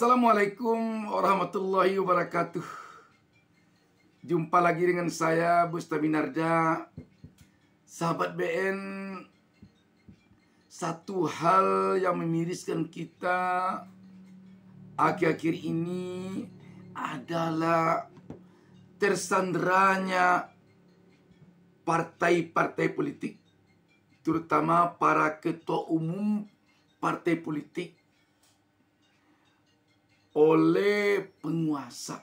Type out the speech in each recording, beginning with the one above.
Assalamualaikum warahmatullahi wabarakatuh. Jumpa lagi dengan saya Bustami Narda. Sahabat BN, satu hal yang memiriskan kita akhir-akhir ini adalah tersandranya partai-partai politik, terutama para ketua umum partai politik oleh penguasa.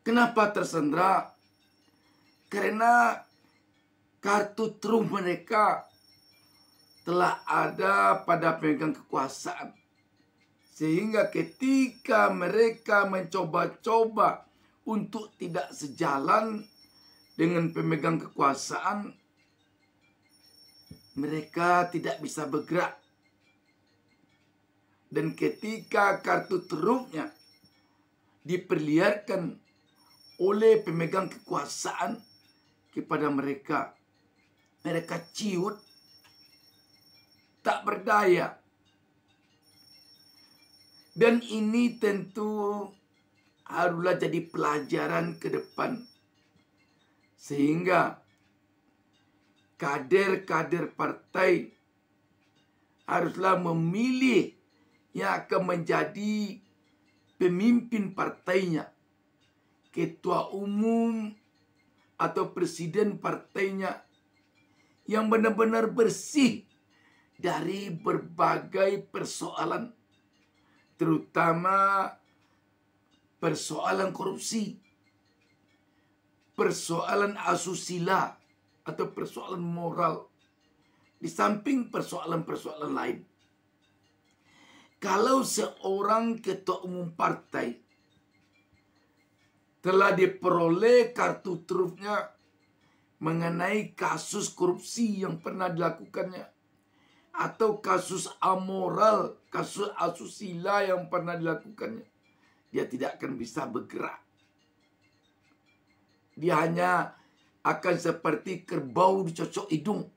Kenapa tersandra? Karena kartu truk mereka telah ada pada pemegang kekuasaan. Sehingga ketika mereka mencoba-coba untuk tidak sejalan dengan pemegang kekuasaan, mereka tidak bisa bergerak dan ketika kartu teruknya diperlihatkan oleh pemegang kekuasaan kepada mereka, mereka ciut, tak berdaya. Dan ini tentu haruslah jadi pelajaran ke depan. Sehingga kader-kader partai haruslah memilih yang akan menjadi pemimpin partainya, ketua umum atau presiden partainya yang benar-benar bersih dari berbagai persoalan, terutama persoalan korupsi, persoalan asusila atau persoalan moral, di samping persoalan-persoalan lain. Kalau seorang ketua umum partai telah diperoleh kartu trufnya mengenai kasus korupsi yang pernah dilakukannya atau kasus amoral, kasus asusila yang pernah dilakukannya. Dia tidak akan bisa bergerak. Dia hanya akan seperti kerbau dicocok hidung.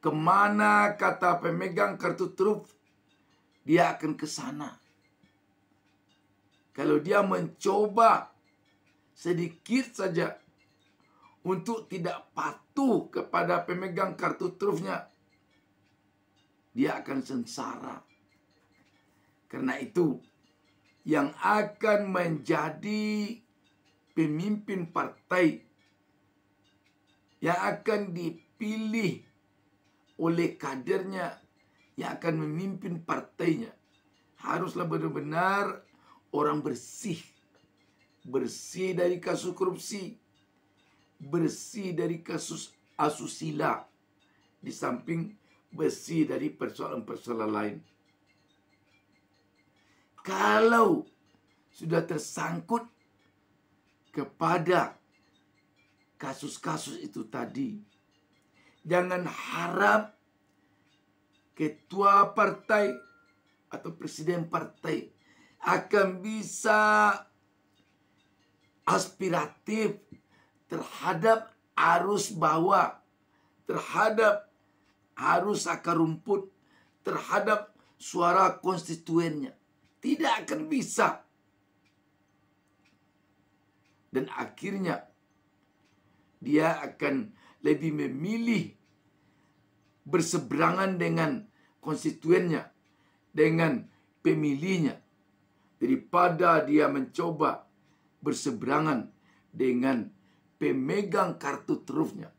Kemana kata pemegang kartu truf dia akan ke sana. Kalau dia mencoba sedikit saja untuk tidak patuh kepada pemegang kartu trufnya, dia akan sengsara. Karena itu, yang akan menjadi pemimpin partai yang akan dipilih oleh kadernya yang akan memimpin partainya haruslah benar-benar orang bersih. Bersih dari kasus korupsi. Bersih dari kasus asusila. Di samping bersih dari persoalan-persoalan lain. Kalau sudah tersangkut kepada kasus-kasus itu tadi, jangan harap ketua partai atau presiden partai akan bisa aspiratif terhadap arus bawah, terhadap arus akar rumput, terhadap suara konstituennya. Tidak akan bisa. Dan akhirnya dia akan lebih memilih berseberangan dengan konstituennya, dengan pemilihnya, daripada dia mencoba berseberangan dengan pemegang kartu trufnya.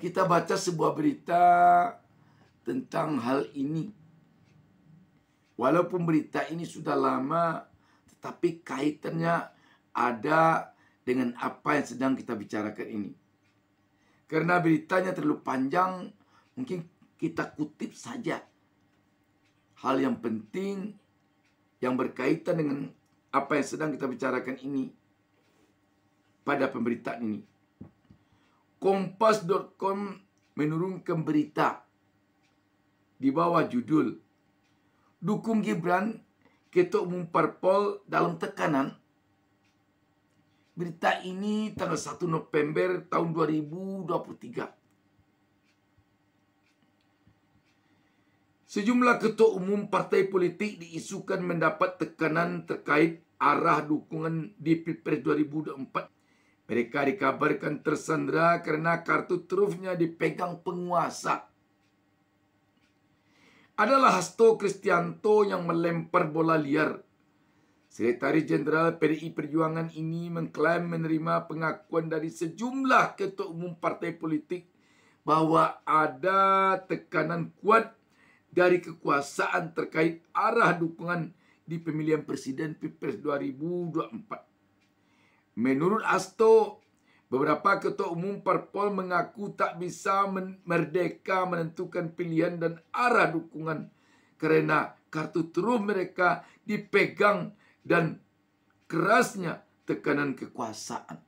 Kita baca sebuah berita tentang hal ini. Walaupun berita ini sudah lama, tetapi kaitannya ada dengan apa yang sedang kita bicarakan ini. Karena beritanya terlalu panjang, mungkin kita kutip saja hal yang penting yang berkaitan dengan apa yang sedang kita bicarakan ini pada pemberitaan ini. Kompas.com menurunkan berita di bawah judul Dukung Gibran Ketua Umum Parpol dalam tekanan Berita ini tanggal 1 November tahun 2023 Sejumlah ketua umum partai politik diisukan mendapat tekanan terkait arah dukungan di Pilpres 2024. Mereka dikabarkan tersandra karena kartu trufnya dipegang penguasa. Adalah Hasto Kristianto yang melempar bola liar. Sekretaris Jenderal PDI Perjuangan ini mengklaim menerima pengakuan dari sejumlah ketua umum partai politik bahwa ada tekanan kuat dari kekuasaan terkait arah dukungan di pemilihan presiden Pilpres 2024. Menurut Asto, beberapa ketua umum parpol mengaku tak bisa merdeka menentukan pilihan dan arah dukungan karena kartu truf mereka dipegang dan kerasnya tekanan kekuasaan.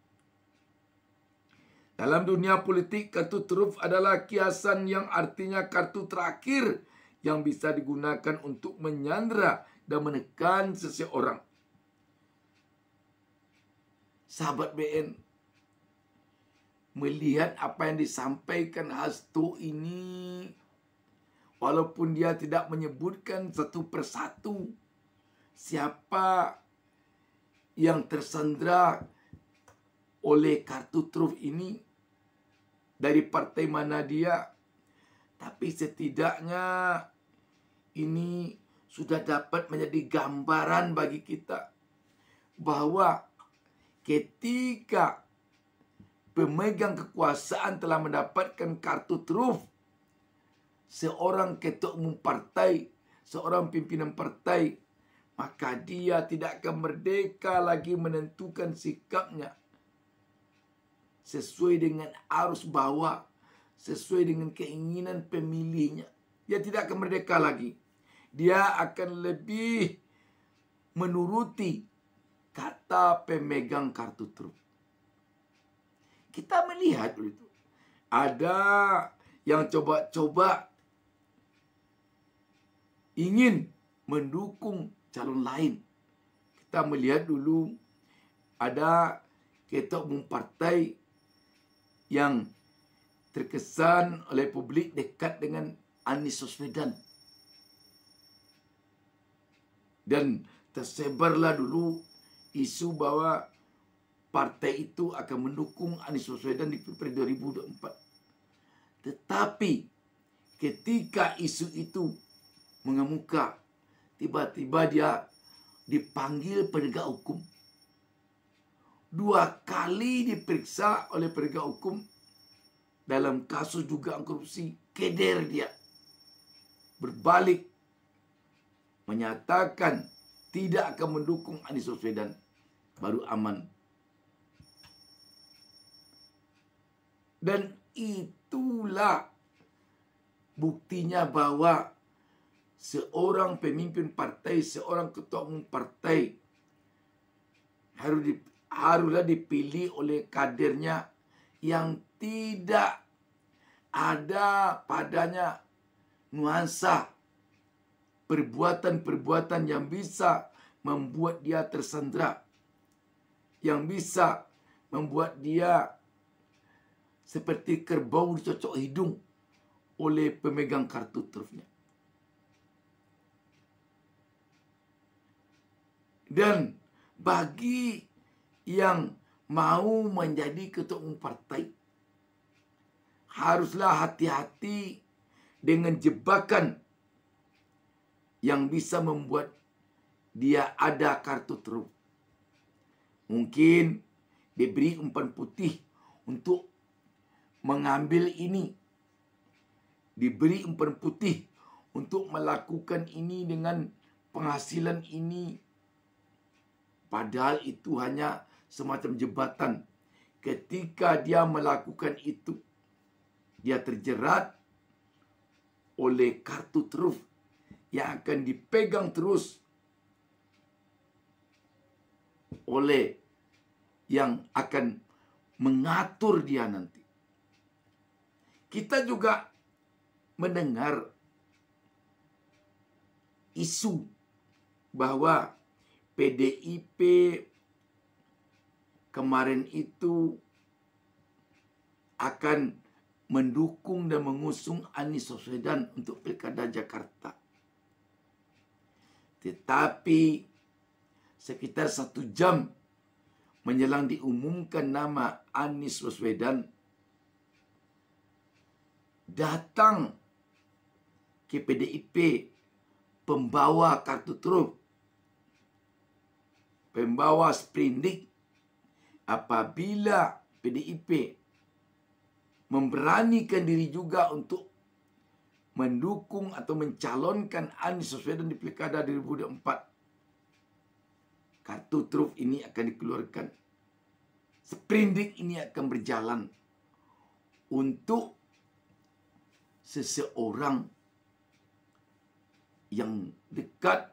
Dalam dunia politik, kartu truf adalah kiasan yang artinya kartu terakhir yang bisa digunakan untuk menyandra dan menekan seseorang. Sahabat BN, melihat apa yang disampaikan Hasto ini, walaupun dia tidak menyebutkan satu persatu siapa yang tersandra oleh kartu truf ini dari partai mana dia, tapi setidaknya ini sudah dapat menjadi gambaran bagi kita bahwa ketika pemegang kekuasaan telah mendapatkan kartu truf seorang ketua umum partai, seorang pimpinan partai, maka dia tidak akan merdeka lagi menentukan sikapnya sesuai dengan arus bawah, sesuai dengan keinginan pemilihnya. Dia tidak akan merdeka lagi. Dia akan lebih menuruti kata pemegang kartu truk. Kita melihat itu. Ada yang coba-coba ingin mendukung calon lain. Kita melihat dulu ada ketua umum partai yang terkesan oleh publik dekat dengan Anies Baswedan dan tersebarlah dulu isu bahwa partai itu akan mendukung Anies Baswedan di Pilpres 2024. Tetapi ketika isu itu mengemuka, tiba-tiba dia dipanggil penegak hukum. Dua kali diperiksa oleh penegak hukum dalam kasus juga korupsi, keder dia. Berbalik menyatakan tidak akan mendukung Anies Baswedan baru aman. Dan itulah buktinya bahwa seorang pemimpin partai, seorang ketua umum partai harus haruslah dipilih oleh kadernya yang tidak ada padanya nuansa perbuatan-perbuatan yang bisa membuat dia tersandra, yang bisa membuat dia seperti kerbau dicocok hidung oleh pemegang kartu trufnya. Dan bagi yang mau menjadi ketua umum partai, haruslah hati-hati dengan jebakan yang bisa membuat dia ada kartu truf. Mungkin diberi umpan putih untuk mengambil ini. Diberi umpan putih untuk melakukan ini dengan penghasilan ini. Padahal itu hanya semacam jebatan. Ketika dia melakukan itu, dia terjerat oleh kartu truf yang akan dipegang terus oleh yang akan mengatur dia nanti. Kita juga mendengar isu bahwa PDIP kemarin itu akan mendukung dan mengusung Anies Baswedan untuk Pilkada Jakarta. Tetapi sekitar satu jam menjelang diumumkan nama Anies Baswedan datang ke PDIP pembawa kartu truk pembawa sprindik apabila PDIP memberanikan diri juga untuk mendukung atau mencalonkan Anies Baswedan di Pilkada 2024. Kartu truf ini akan dikeluarkan. Sprindik ini akan berjalan untuk seseorang yang dekat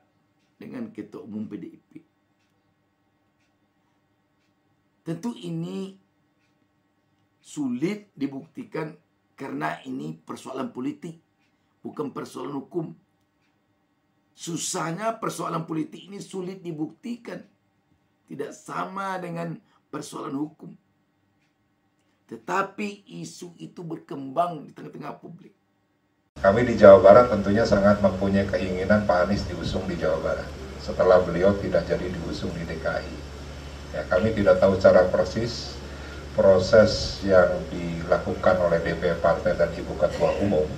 dengan Ketua Umum PDIP. Tentu ini sulit dibuktikan karena ini persoalan politik bukan persoalan hukum. Susahnya persoalan politik ini sulit dibuktikan. Tidak sama dengan persoalan hukum. Tetapi isu itu berkembang di tengah-tengah publik. Kami di Jawa Barat tentunya sangat mempunyai keinginan Pak Anies diusung di Jawa Barat setelah beliau tidak jadi diusung di DKI. Ya, kami tidak tahu cara persis proses yang dilakukan oleh DP Partai dan Ibu Ketua Umum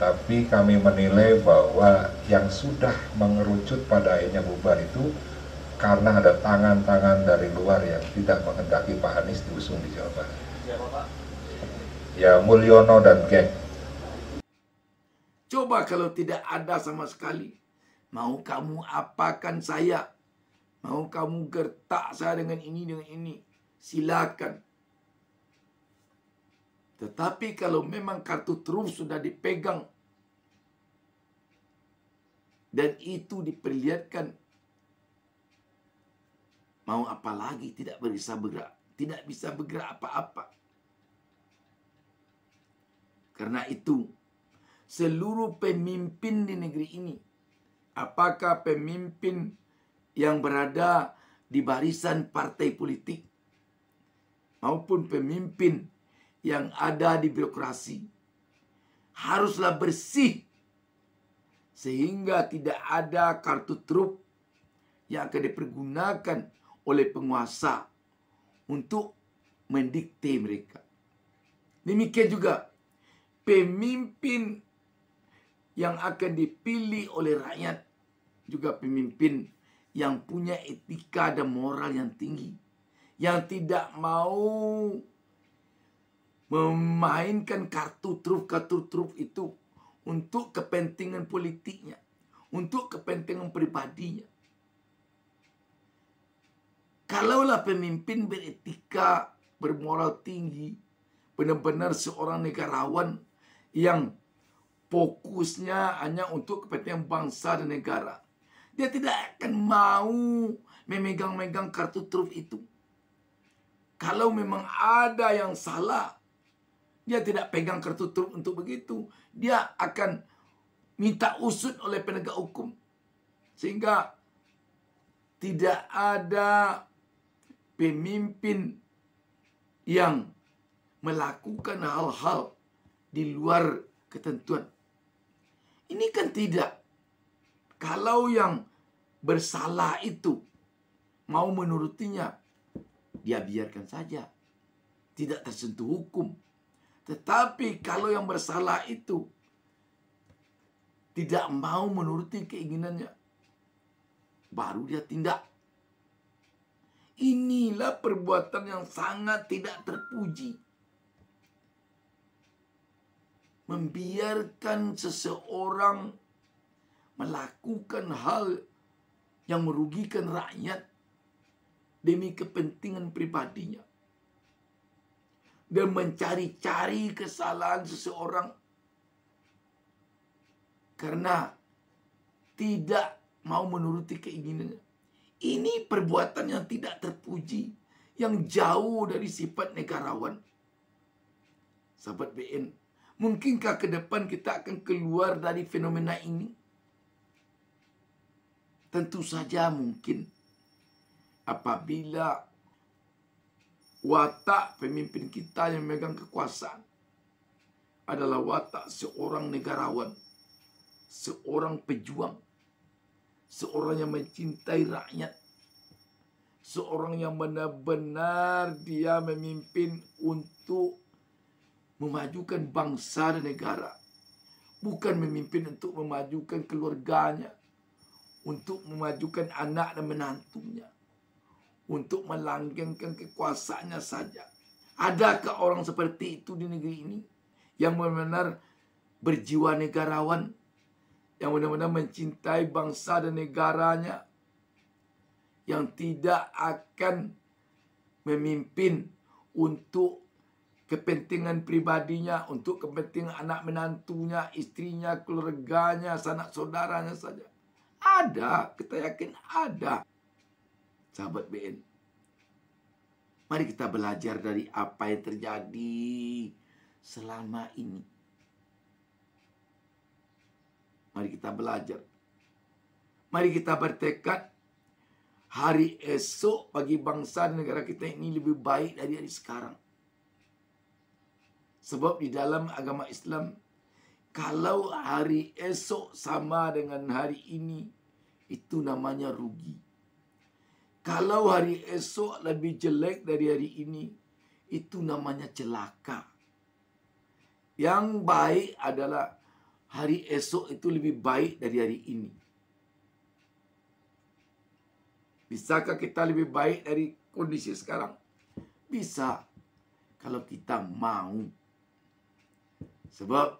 tapi kami menilai bahwa yang sudah mengerucut pada akhirnya bubar itu karena ada tangan-tangan dari luar yang tidak menghendaki Pak Anies diusung di Jawa Barat. Ya Mulyono dan geng. Coba kalau tidak ada sama sekali, mau kamu apakan saya? Mau kamu gertak saya dengan ini dengan ini? Silakan tetapi kalau memang kartu truf sudah dipegang dan itu diperlihatkan mau apa lagi tidak bisa bergerak, tidak bisa bergerak apa-apa. Karena itu seluruh pemimpin di negeri ini apakah pemimpin yang berada di barisan partai politik maupun pemimpin yang ada di birokrasi. Haruslah bersih sehingga tidak ada kartu truk yang akan dipergunakan oleh penguasa untuk mendikte mereka. Demikian juga pemimpin yang akan dipilih oleh rakyat juga pemimpin yang punya etika dan moral yang tinggi yang tidak mau memainkan kartu truf kartu truf itu untuk kepentingan politiknya, untuk kepentingan pribadinya. Kalaulah pemimpin beretika, bermoral tinggi, benar-benar seorang negarawan yang fokusnya hanya untuk kepentingan bangsa dan negara. Dia tidak akan mau memegang-megang kartu truf itu. Kalau memang ada yang salah, dia tidak pegang kartu truk untuk begitu. Dia akan minta usut oleh penegak hukum. Sehingga tidak ada pemimpin yang melakukan hal-hal di luar ketentuan. Ini kan tidak. Kalau yang bersalah itu mau menurutinya, dia biarkan saja. Tidak tersentuh hukum. Tetapi kalau yang bersalah itu tidak mau menuruti keinginannya, baru dia tindak. Inilah perbuatan yang sangat tidak terpuji. Membiarkan seseorang melakukan hal yang merugikan rakyat demi kepentingan pribadinya dan mencari-cari kesalahan seseorang karena tidak mau menuruti keinginannya. Ini perbuatan yang tidak terpuji, yang jauh dari sifat negarawan. Sahabat BN, mungkinkah ke depan kita akan keluar dari fenomena ini? Tentu saja mungkin. Apabila watak pemimpin kita yang memegang kekuasaan adalah watak seorang negarawan, seorang pejuang, seorang yang mencintai rakyat, seorang yang benar-benar dia memimpin untuk memajukan bangsa dan negara, bukan memimpin untuk memajukan keluarganya, untuk memajukan anak dan menantunya untuk melanggengkan kekuasaannya saja. Adakah orang seperti itu di negeri ini yang benar-benar berjiwa negarawan, yang benar-benar mencintai bangsa dan negaranya, yang tidak akan memimpin untuk kepentingan pribadinya, untuk kepentingan anak menantunya, istrinya, keluarganya, sanak saudaranya saja. Ada, kita yakin ada sahabat BN. Mari kita belajar dari apa yang terjadi selama ini. Mari kita belajar. Mari kita bertekad hari esok bagi bangsa dan negara kita ini lebih baik dari hari sekarang. Sebab di dalam agama Islam, kalau hari esok sama dengan hari ini, itu namanya rugi. Kalau hari esok lebih jelek dari hari ini, itu namanya celaka. Yang baik adalah hari esok itu lebih baik dari hari ini. Bisakah kita lebih baik dari kondisi sekarang? Bisa. Kalau kita mau. Sebab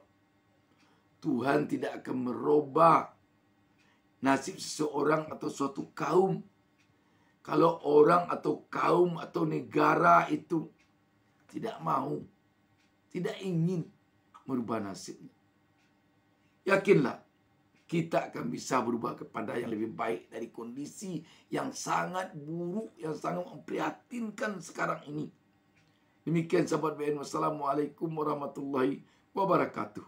Tuhan tidak akan merubah nasib seseorang atau suatu kaum kalau orang atau kaum atau negara itu tidak mau, tidak ingin merubah nasibnya. Yakinlah, kita akan bisa berubah kepada yang lebih baik dari kondisi yang sangat buruk, yang sangat memprihatinkan sekarang ini. Demikian sahabat BN. Wassalamualaikum warahmatullahi wabarakatuh.